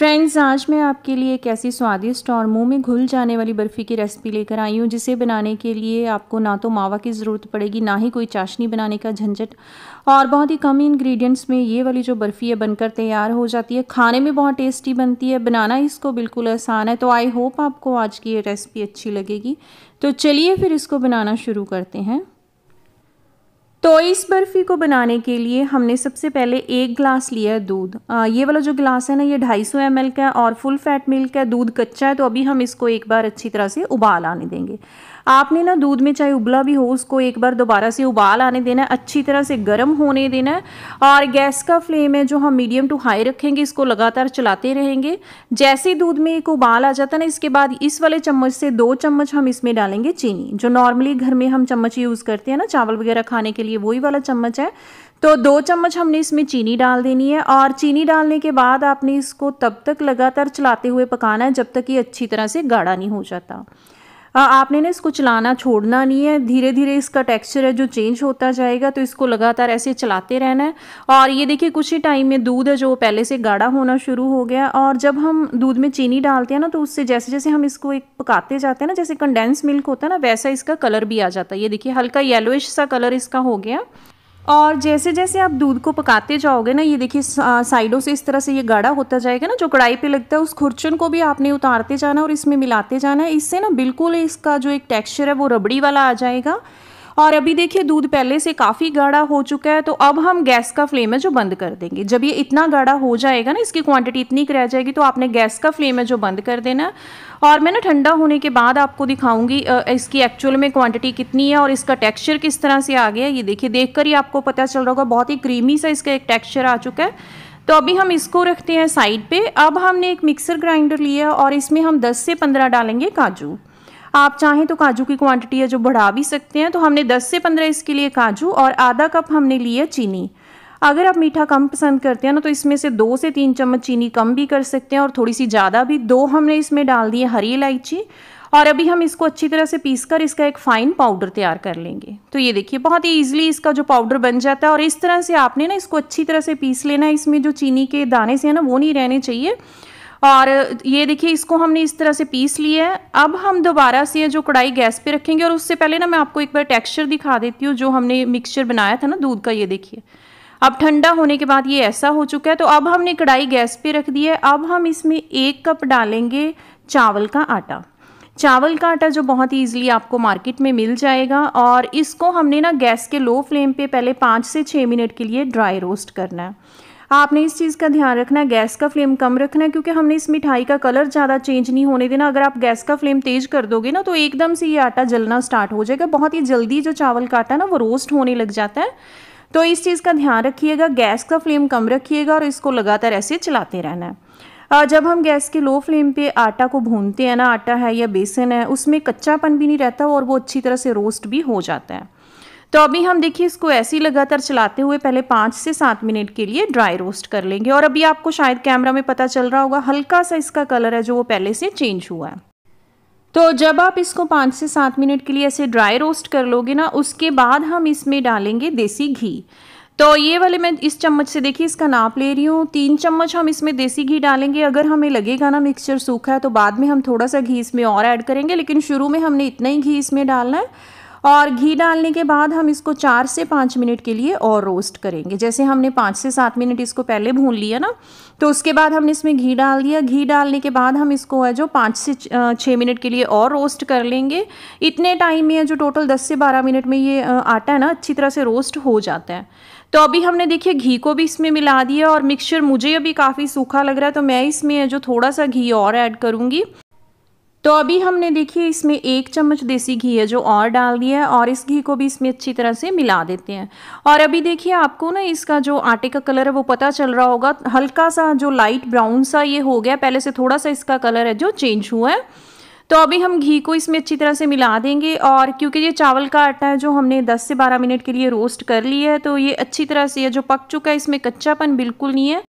friends आज मैं आपके लिए एक ऐसी स्वादिष्ट और मुंह में घुल जाने वाली बर्फ़ी की रेसिपी लेकर आई हूँ जिसे बनाने के लिए आपको ना तो मावा की ज़रूरत पड़ेगी ना ही कोई चाशनी बनाने का झंझट और बहुत ही कम इंग्रेडिएंट्स में ये वाली जो बर्फ़ी है बनकर तैयार हो जाती है खाने में बहुत टेस्टी बनती है बनाना इसको बिल्कुल आसान है तो आई होप आपको आज की ये रेसिपी अच्छी लगेगी तो चलिए फिर इसको बनाना शुरू करते हैं तो इस बर्फ़ी को बनाने के लिए हमने सबसे पहले एक गिलास लिया है दूध ये वाला जो गिलास है ना ये 250 सौ का है और फुल फैट मिल्क है दूध कच्चा है तो अभी हम इसको एक बार अच्छी तरह से उबाल आने देंगे आपने ना दूध में चाहे उबला भी हो उसको एक बार दोबारा से उबाल आने देना है अच्छी तरह से गर्म होने देना है और गैस का फ्लेम है जो हम मीडियम टू हाई रखेंगे इसको लगातार चलाते रहेंगे जैसे दूध में एक उबाल आ जाता है ना इसके बाद इस वाले चम्मच से दो चम्मच हम इसमें डालेंगे चीनी जो नॉर्मली घर में हम चम्मच यूज़ करते हैं ना चावल वगैरह खाने के लिए वही वाला चम्मच है तो दो चम्मच हमने इसमें चीनी डाल देनी है और चीनी डालने के बाद आपने इसको तब तक लगातार चलाते हुए पकाना है जब तक ये अच्छी तरह से गाढ़ा नहीं हो जाता आपने ना इसको चलाना छोड़ना नहीं है धीरे धीरे इसका टेक्सचर है जो चेंज होता जाएगा तो इसको लगातार ऐसे चलाते रहना है और ये देखिए कुछ ही टाइम में दूध है जो पहले से गाढ़ा होना शुरू हो गया और जब हम दूध में चीनी डालते हैं ना तो उससे जैसे जैसे हम इसको एक पकाते जाते हैं ना जैसे कंडेंस मिल्क होता है ना वैसा इसका कलर भी आ जाता है ये देखिए हल्का येलोइश सा कलर इसका हो गया और जैसे जैसे आप दूध को पकाते जाओगे ना ये देखिए साइडों से इस तरह से ये गाढ़ा होता जाएगा ना जो कढ़ाई पे लगता है उस खुरचन को भी आपने उतारते जाना और इसमें मिलाते जाना है इससे ना बिल्कुल इसका जो एक टेक्सचर है वो रबड़ी वाला आ जाएगा और अभी देखिए दूध पहले से काफ़ी गाढ़ा हो चुका है तो अब हम गैस का फ्लेम है जो बंद कर देंगे जब ये इतना गाढ़ा हो जाएगा ना इसकी क्वांटिटी इतनी रह जाएगी तो आपने गैस का फ्लेम है जो बंद कर देना है और मैं ना ठंडा होने के बाद आपको दिखाऊंगी इसकी एक्चुअल में क्वांटिटी कितनी है और इसका टेक्सचर किस तरह से आ गया ये देखिए देख ही आपको पता चल रहा होगा बहुत ही क्रीमी सा इसका एक टेक्स्चर आ चुका है तो अभी हम इसको रखते हैं साइड पर अब हमने एक मिक्सर ग्राइंडर लिया और इसमें हम दस से पंद्रह डालेंगे काजू आप चाहें तो काजू की क्वांटिटी है जो बढ़ा भी सकते हैं तो हमने 10 से 15 इसके लिए काजू और आधा कप हमने लिया चीनी अगर आप मीठा कम पसंद करते हैं ना तो इसमें से दो से तीन चम्मच चीनी कम भी कर सकते हैं और थोड़ी सी ज़्यादा भी दो हमने इसमें डाल दी है हरी इलायची और अभी हम इसको अच्छी तरह से पीस कर इसका एक फ़ाइन पाउडर तैयार कर लेंगे तो ये देखिए बहुत ही ईजिली इसका जो पाउडर बन जाता है और इस तरह से आपने ना इसको अच्छी तरह से पीस लेना है इसमें जो चीनी के दाने से है ना वो नहीं रहने चाहिए और ये देखिए इसको हमने इस तरह से पीस लिया है अब हम दोबारा से जो कढ़ाई गैस पे रखेंगे और उससे पहले ना मैं आपको एक बार टेक्सचर दिखा देती हूँ जो हमने मिक्सचर बनाया था ना दूध का ये देखिए अब ठंडा होने के बाद ये ऐसा हो चुका है तो अब हमने कढ़ाई गैस पे रख दी है अब हम इसमें एक कप डालेंगे चावल का आटा चावल का आटा जो बहुत ही ईजिली आपको मार्केट में मिल जाएगा और इसको हमने ना गैस के लो फ्लेम पे पहले पाँच से छः मिनट के लिए ड्राई रोस्ट करना है आपने इस चीज़ का ध्यान रखना है गैस का फ्लेम कम रखना है क्योंकि हमने इस मिठाई का कलर ज़्यादा चेंज नहीं होने देना अगर आप गैस का फ्लेम तेज़ कर दोगे ना तो एकदम से ये आटा जलना स्टार्ट हो जाएगा बहुत ही जल्दी जो चावल का आटा ना वो रोस्ट होने लग जाता है तो इस चीज़ का ध्यान रखिएगा गैस का फ्लेम कम रखिएगा और इसको लगातार ऐसे चलाते रहना है जब हम गैस के लो फ्लेम पे आटा को भूनते हैं ना आटा है या बेसन है उसमें कच्चापन भी नहीं रहता और वो अच्छी तरह से रोस्ट भी हो जाता है तो अभी हम देखिए इसको ऐसे ही लगातार चलाते हुए पहले पाँच से सात मिनट के लिए ड्राई रोस्ट कर लेंगे और अभी आपको शायद कैमरा में पता चल रहा होगा हल्का सा इसका कलर है जो वो पहले से चेंज हुआ है तो जब आप इसको पाँच से सात मिनट के लिए ऐसे ड्राई रोस्ट कर लोगे ना उसके बाद हम इसमें डालेंगे देसी घी तो ये वाले मैं इस चम्मच से देखिए इसका नाप ले रही हूँ तीन चम्मच हम इसमें देसी घी डालेंगे अगर हमें लगेगा ना मिक्सचर सूखा है तो बाद में हम थोड़ा सा घी इसमें और ऐड करेंगे लेकिन शुरू में हमने इतना ही घी इसमें डालना है और घी डालने के बाद हम इसको चार से पाँच मिनट के लिए और रोस्ट करेंगे जैसे हमने पाँच से सात मिनट इसको पहले भून लिया ना तो उसके बाद हमने इसमें घी डाल दिया घी डालने के बाद हम इसको है जो पाँच से छः मिनट के लिए और रोस्ट कर लेंगे इतने टाइम में जो टोटल दस से बारह मिनट में ये आटा है ना अच्छी तरह से रोस्ट हो जाता है तो अभी हमने देखिए घी को भी इसमें मिला दिया और मिक्सचर मुझे अभी काफ़ी सूखा लग रहा है तो मैं इसमें जो थोड़ा सा घी और ऐड करूँगी तो अभी हमने देखिए इसमें एक चम्मच देसी घी है जो और डाल दिया है और इस घी को भी इसमें अच्छी तरह से मिला देते हैं और अभी देखिए आपको ना इसका जो आटे का कलर है वो पता चल रहा होगा हल्का सा जो लाइट ब्राउन सा ये हो गया पहले से थोड़ा सा इसका कलर है जो चेंज हुआ है तो अभी हम घी को इसमें अच्छी तरह से मिला देंगे और क्योंकि ये चावल का आटा है जो हमने 10 से 12 मिनट के लिए रोस्ट कर लिया है तो ये अच्छी तरह से ये जो पक चुका है इसमें कच्चापन बिल्कुल नहीं है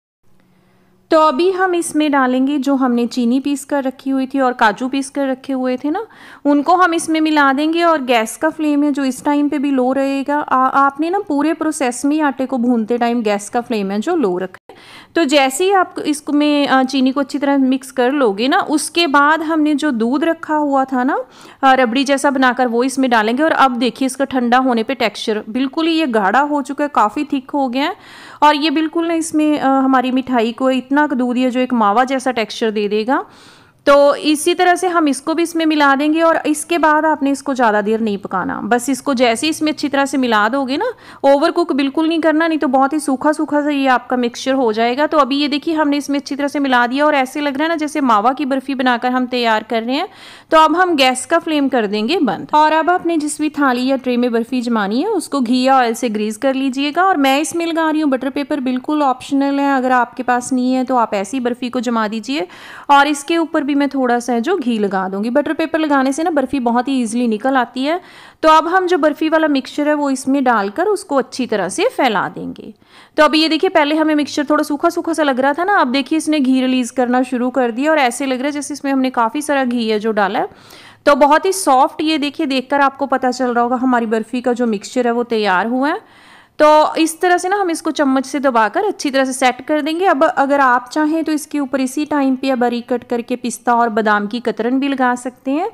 तो अभी हम इसमें डालेंगे जो हमने चीनी पीस कर रखी हुई थी और काजू पीस कर रखे हुए थे ना उनको हम इसमें मिला देंगे और गैस का फ्लेम है जो इस टाइम पे भी लो रहेगा आपने ना पूरे प्रोसेस में आटे को भूनते टाइम गैस का फ्लेम है जो लो रखा है तो जैसे ही आप इसमें चीनी को अच्छी तरह मिक्स कर लोगे ना उसके बाद हमने जो दूध रखा हुआ था ना रबड़ी जैसा बनाकर वो इसमें डालेंगे और अब देखिए इसका ठंडा होने पर टेक्स्चर बिल्कुल ही ये गाढ़ा हो चुका है काफ़ी थिक हो गया है और ये बिल्कुल ना इसमें हमारी मिठाई को इतना दूध या जो एक मावा जैसा टेक्सचर दे देगा तो इसी तरह से हम इसको भी इसमें मिला देंगे और इसके बाद आपने इसको ज़्यादा देर नहीं पकाना बस इसको जैसे ही इसमें अच्छी तरह से मिला दोगे ना ओवर कुक बिल्कुल नहीं करना नहीं तो बहुत ही सूखा सूखा सा ये आपका मिक्सचर हो जाएगा तो अभी ये देखिए हमने इसमें अच्छी तरह से मिला दिया और ऐसे लग रहा है ना जैसे मावा की बर्फ़ी बनाकर हम तैयार कर रहे हैं तो अब हम गैस का फ्लेम कर देंगे बंद और अब आपने जिस भी थाली या ट्रे में बर्फ़ी जमानी है उसको घी या ऑयल से ग्रीस कर लीजिएगा और मैं इसमें लगा रही हूँ बटर पेपर बिल्कुल ऑप्शनल है अगर आपके पास नहीं है तो आप ऐसी बर्फ़ी को जमा दीजिए और इसके ऊपर भी मैं थोड़ा सा जो घी लगा दूंगी बटर पेपर लगाने से ना बर्फ़ी बहुत ही ईजिली निकल आती है तो अब हम जो बर्फ़ी वाला मिक्सचर है वो इसमें डालकर उसको अच्छी तरह से फैला देंगे तो अभी ये देखिए पहले हमें मिक्सचर थोड़ा सूखा सूखा सा लग रहा था ना अब देखिए इसने घी रिलीज़ करना शुरू कर दिया और ऐसे लग रहा है जैसे इसमें हमने काफ़ी सारा घी है जो डाला है तो बहुत ही सॉफ्ट ये देखिए देखकर आपको पता चल रहा होगा हमारी बर्फ़ी का जो मिक्सचर है वो तैयार हुआ है तो इस तरह से ना हम इसको चम्मच से दबाकर अच्छी तरह से सेट कर देंगे अब अगर आप चाहें तो इसके ऊपर इसी टाइम पे अब बारीक कट करके पिस्ता और बादाम की कतरन भी लगा सकते हैं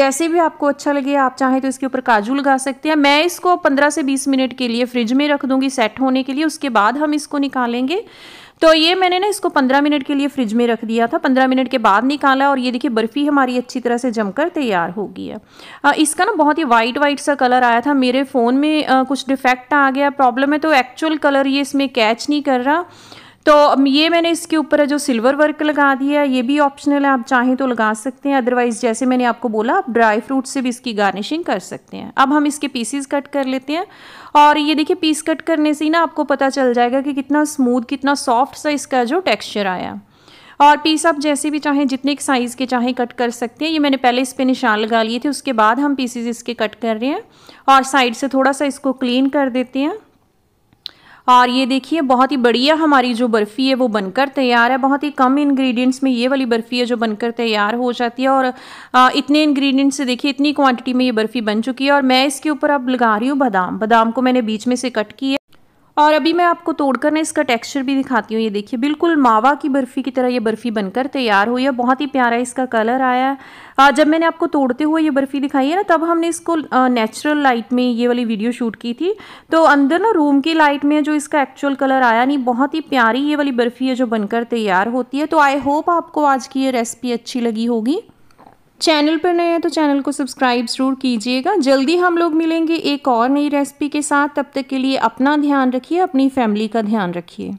जैसे भी आपको अच्छा लगे आप चाहें तो इसके ऊपर काजू लगा सकते हैं मैं इसको पंद्रह से बीस मिनट के लिए फ्रिज में रख दूँगी सेट होने के लिए उसके बाद हम इसको निकालेंगे तो ये मैंने ना इसको पंद्रह मिनट के लिए फ्रिज में रख दिया था पंद्रह मिनट के बाद निकाला और ये देखिए बर्फ़ी हमारी अच्छी तरह से जमकर तैयार हो गई है इसका ना बहुत ही वाइट वाइट सा कलर आया था मेरे फ़ोन में कुछ डिफेक्ट आ गया प्रॉब्लम है तो एक्चुअल कलर ये इसमें कैच नहीं कर रहा तो ये मैंने इसके ऊपर जो सिल्वर वर्क लगा दिया है ये भी ऑप्शनल है आप चाहें तो लगा सकते हैं अदरवाइज़ जैसे मैंने आपको बोला आप ड्राई फ्रूट से भी इसकी गार्निशिंग कर सकते हैं अब हम इसके पीसीज कट कर लेते हैं और ये देखिए पीस कट करने से ही ना आपको पता चल जाएगा कि कितना स्मूथ कितना सॉफ्ट सा इसका जो टेक्स्चर आया और पीस आप जैसे भी चाहें जितने एक साइज़ के चाहें कट कर सकते हैं ये मैंने पहले इस पर निशान लगा लिए थे उसके बाद हम पीसीज इसके कट कर रहे हैं और साइड से थोड़ा सा इसको क्लीन कर देते हैं और ये देखिए बहुत ही बढ़िया हमारी जो बर्फ़ी है वो बनकर तैयार है बहुत ही कम इंग्रेडिएंट्स में ये वाली बर्फ़ी है जो बनकर तैयार हो जाती है और इतने इंग्रेडिएंट्स से देखिए इतनी क्वांटिटी में ये बर्फ़ी बन चुकी है और मैं इसके ऊपर अब लगा रही हूँ बादाम बादाम को मैंने बीच में से कट किया और अभी मैं आपको तोड़कर ना इसका टेक्सचर भी दिखाती हूँ ये देखिए बिल्कुल मावा की बर्फ़ी की तरह ये बर्फ़ी बनकर तैयार हुई है बहुत ही प्यारा इसका कलर आया है जब मैंने आपको तोड़ते हुए ये बर्फ़ी दिखाई है ना तब हमने इसको नेचुरल लाइट में ये वाली वीडियो शूट की थी तो अंदर ना रूम की लाइट में जो इसका एक्चुअल कलर आया नहीं बहुत ही प्यारी ये वाली बर्फ़ी है जो बनकर तैयार होती है तो आई होप आपको आज की ये रेसिपी अच्छी लगी होगी चैनल पर नए हैं तो चैनल को सब्सक्राइब ज़रूर कीजिएगा जल्दी हम लोग मिलेंगे एक और नई रेसिपी के साथ तब तक के लिए अपना ध्यान रखिए अपनी फैमिली का ध्यान रखिए